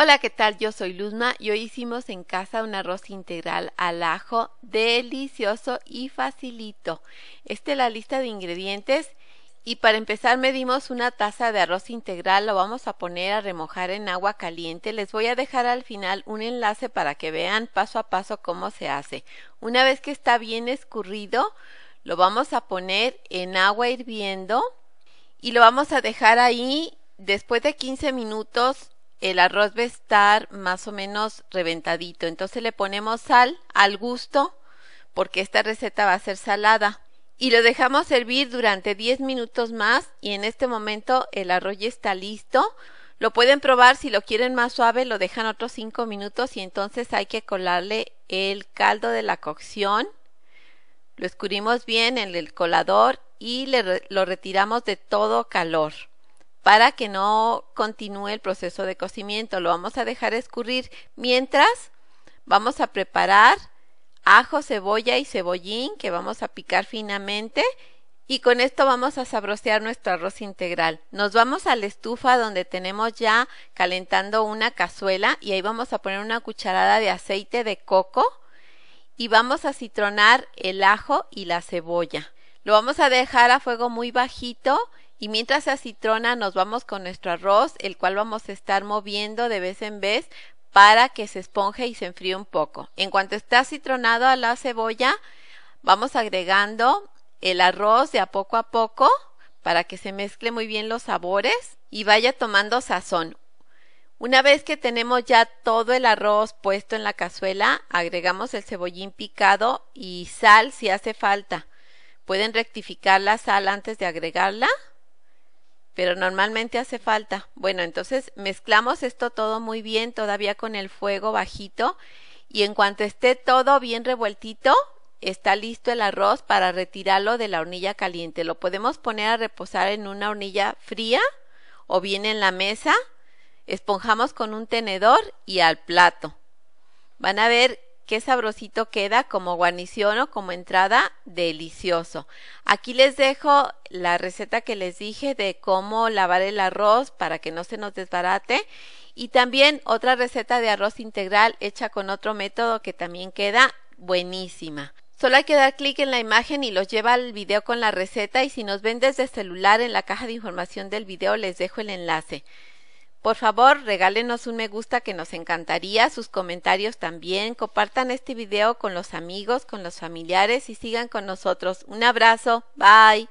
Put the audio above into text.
Hola, ¿qué tal? Yo soy Luzma y hoy hicimos en casa un arroz integral al ajo delicioso y facilito. Esta es la lista de ingredientes y para empezar medimos una taza de arroz integral, lo vamos a poner a remojar en agua caliente. Les voy a dejar al final un enlace para que vean paso a paso cómo se hace. Una vez que está bien escurrido, lo vamos a poner en agua hirviendo y lo vamos a dejar ahí después de 15 minutos el arroz va a estar más o menos reventadito. Entonces le ponemos sal al gusto porque esta receta va a ser salada. Y lo dejamos servir durante 10 minutos más y en este momento el arroz ya está listo. Lo pueden probar si lo quieren más suave, lo dejan otros 5 minutos y entonces hay que colarle el caldo de la cocción. Lo escurrimos bien en el colador y lo retiramos de todo calor para que no continúe el proceso de cocimiento. Lo vamos a dejar escurrir mientras vamos a preparar ajo, cebolla y cebollín que vamos a picar finamente y con esto vamos a sabrosear nuestro arroz integral. Nos vamos a la estufa donde tenemos ya calentando una cazuela y ahí vamos a poner una cucharada de aceite de coco y vamos a citronar el ajo y la cebolla. Lo vamos a dejar a fuego muy bajito y mientras se acitrona nos vamos con nuestro arroz, el cual vamos a estar moviendo de vez en vez para que se esponje y se enfríe un poco. En cuanto está acitronado a la cebolla, vamos agregando el arroz de a poco a poco para que se mezcle muy bien los sabores y vaya tomando sazón. Una vez que tenemos ya todo el arroz puesto en la cazuela, agregamos el cebollín picado y sal si hace falta. Pueden rectificar la sal antes de agregarla pero normalmente hace falta. Bueno, entonces mezclamos esto todo muy bien, todavía con el fuego bajito, y en cuanto esté todo bien revueltito, está listo el arroz para retirarlo de la hornilla caliente. Lo podemos poner a reposar en una hornilla fría o bien en la mesa, esponjamos con un tenedor y al plato. Van a ver Qué sabrosito queda como guarnición o como entrada, delicioso. Aquí les dejo la receta que les dije de cómo lavar el arroz para que no se nos desbarate y también otra receta de arroz integral hecha con otro método que también queda buenísima. Solo hay que dar clic en la imagen y los lleva al video con la receta y si nos ven desde celular en la caja de información del video les dejo el enlace. Por favor, regálenos un me gusta que nos encantaría, sus comentarios también, compartan este video con los amigos, con los familiares y sigan con nosotros. Un abrazo, bye.